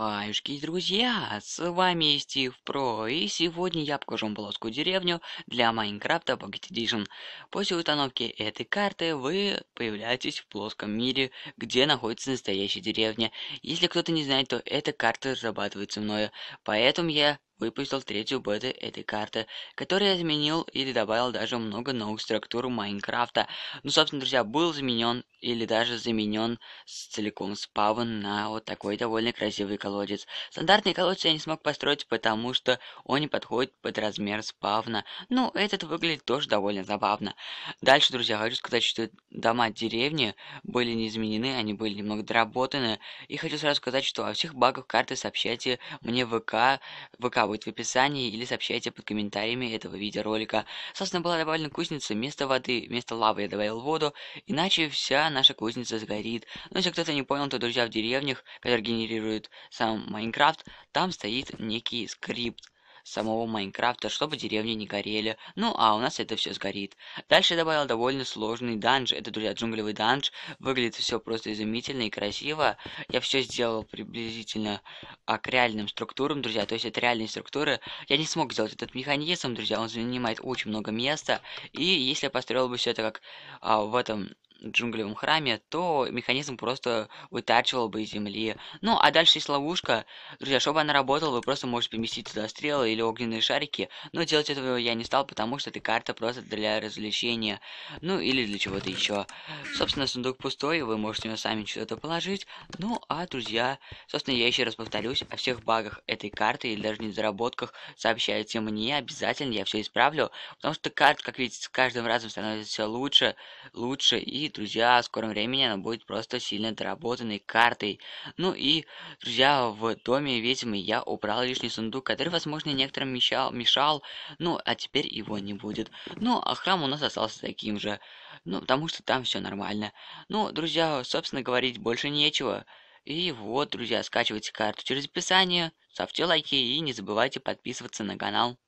Ваешки, друзья, с вами Стив Про, и сегодня я покажу вам плоскую деревню для Майнкрафта Pocket Edition. После установки этой карты вы появляетесь в плоском мире, где находится настоящая деревня. Если кто-то не знает, то эта карта разрабатывается мною, поэтому я выпустил третью бету этой карты, который изменил или добавил даже много новых структур Майнкрафта. Ну, собственно, друзья, был заменен или даже заменен с целиком спавн на вот такой довольно красивый колодец. Стандартный колодец я не смог построить, потому что он не подходит под размер спавна. Ну, этот выглядит тоже довольно забавно. Дальше, друзья, хочу сказать, что дома деревни были не изменены, они были немного доработаны. И хочу сразу сказать, что о всех багах карты сообщайте мне ВК, ВК будет в описании или сообщайте под комментариями этого видеоролика. Собственно, была добавлена кузница вместо воды, вместо лавы я добавил воду, иначе вся наша кузница сгорит. Но ну, если кто-то не понял, то, друзья, в деревнях, которые генерируют сам Майнкрафт, там стоит некий скрипт самого Майнкрафта, чтобы деревни не горели. Ну, а у нас это все сгорит. Дальше добавил довольно сложный данж. Это, друзья, джунглевый данж. Выглядит все просто изумительно и красиво. Я все сделал приблизительно а, к реальным структурам, друзья. То есть это реальные структуры. Я не смог сделать этот механизм, друзья. Он занимает очень много места. И если я построил бы все это как а, в этом джунглевом храме, то механизм просто вытачивал бы из земли. Ну, а дальше есть ловушка. Друзья, чтобы она работала, вы просто можете поместить туда стрелы или огненные шарики. Но делать этого я не стал, потому что эта карта просто для развлечения. Ну, или для чего-то еще. Собственно, сундук пустой, вы можете на сами что-то положить. Ну, а, друзья, собственно, я еще раз повторюсь, о всех багах этой карты или даже недоработках сообщайте мне, обязательно я все исправлю. Потому что карта, как видите, с каждым разом становится все лучше, лучше и друзья, в скором времени она будет просто сильно доработанной картой. Ну и, друзья, в доме ведьмы я убрал лишний сундук, который, возможно, некоторым мешал, мешал. Ну, а теперь его не будет. Ну, а храм у нас остался таким же. Ну, потому что там все нормально. Ну, друзья, собственно, говорить больше нечего. И вот, друзья, скачивайте карту через описание, ставьте лайки и не забывайте подписываться на канал.